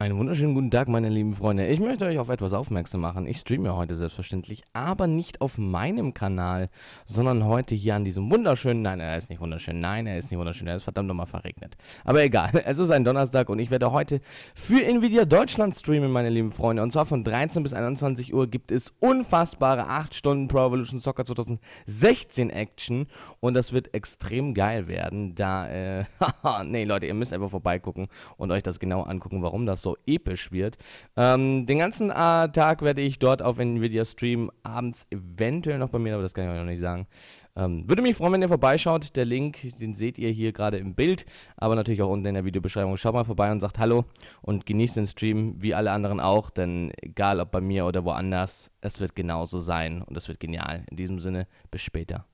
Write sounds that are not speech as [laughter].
Einen wunderschönen guten Tag, meine lieben Freunde. Ich möchte euch auf etwas aufmerksam machen. Ich streame heute selbstverständlich, aber nicht auf meinem Kanal, sondern heute hier an diesem wunderschönen... Nein, er ist nicht wunderschön. Nein, er ist nicht wunderschön. Er ist verdammt nochmal verregnet. Aber egal, [laughs] es ist ein Donnerstag und ich werde heute für Nvidia Deutschland streamen, meine lieben Freunde. Und zwar von 13 bis 21 Uhr gibt es unfassbare 8 Stunden Pro Evolution Soccer 2016 Action. Und das wird extrem geil werden, da... Äh, [laughs] nee, Leute, ihr müsst einfach vorbeigucken und euch das genau angucken, warum das so so episch wird. Ähm, den ganzen äh, Tag werde ich dort auf Nvidia streamen, abends eventuell noch bei mir, aber das kann ich euch noch nicht sagen. Ähm, würde mich freuen, wenn ihr vorbeischaut. Der Link, den seht ihr hier gerade im Bild, aber natürlich auch unten in der Videobeschreibung. Schaut mal vorbei und sagt Hallo und genießt den Stream, wie alle anderen auch, denn egal ob bei mir oder woanders, es wird genauso sein und es wird genial. In diesem Sinne, bis später.